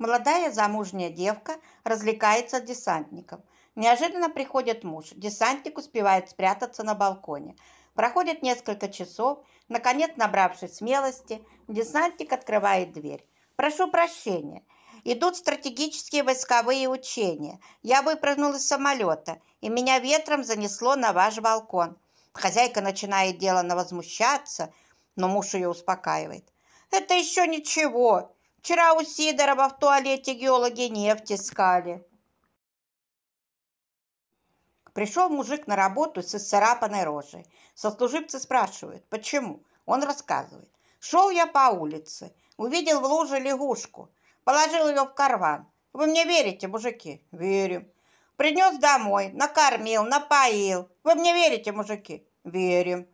Молодая замужняя девка развлекается с десантником. Неожиданно приходит муж. Десантник успевает спрятаться на балконе. Проходит несколько часов. Наконец, набравшись смелости, десантник открывает дверь. «Прошу прощения. Идут стратегические войсковые учения. Я выпрыгнул из самолета, и меня ветром занесло на ваш балкон». Хозяйка начинает дело на возмущаться, но муж ее успокаивает. «Это еще ничего. Вчера у Сидорова в туалете геологи нефть искали. Пришел мужик на работу с исцарапанной рожей. Сослуживцы спрашивают, почему? Он рассказывает. Шел я по улице, увидел в луже лягушку, положил ее в карман. Вы мне верите, мужики? Верим. Принес домой, накормил, напоил. Вы мне верите, мужики? Верим.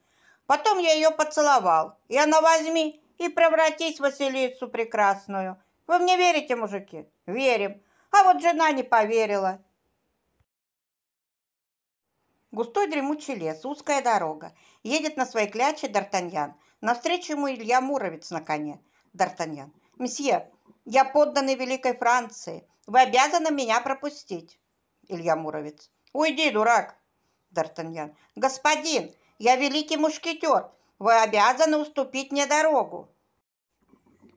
Потом я ее поцеловал. И она возьми и превратись в Василису Прекрасную. Вы мне верите, мужики? Верим. А вот жена не поверила. Густой дремучий лес, узкая дорога. Едет на своей кляче Д'Артаньян. Навстречу ему Илья Муровец на коне. Д'Артаньян. «Месье, я подданный Великой Франции. Вы обязаны меня пропустить». Илья Муровец. «Уйди, дурак!» Д'Артаньян. «Господин, я великий мушкетер. Вы обязаны уступить мне дорогу.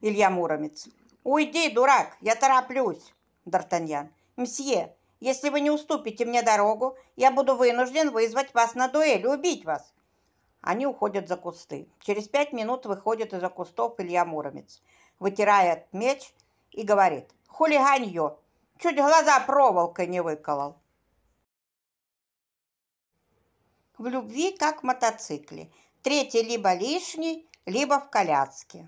Илья Муромец. Уйди, дурак, я тороплюсь. Д'Артаньян. Мсье, если вы не уступите мне дорогу, я буду вынужден вызвать вас на дуэль и убить вас. Они уходят за кусты. Через пять минут выходит из-за кустов Илья Муромец, вытирает меч и говорит «Хулиганье! Чуть глаза проволокой не выколол!» В любви, как в мотоцикле. Третий либо лишний, либо в коляске.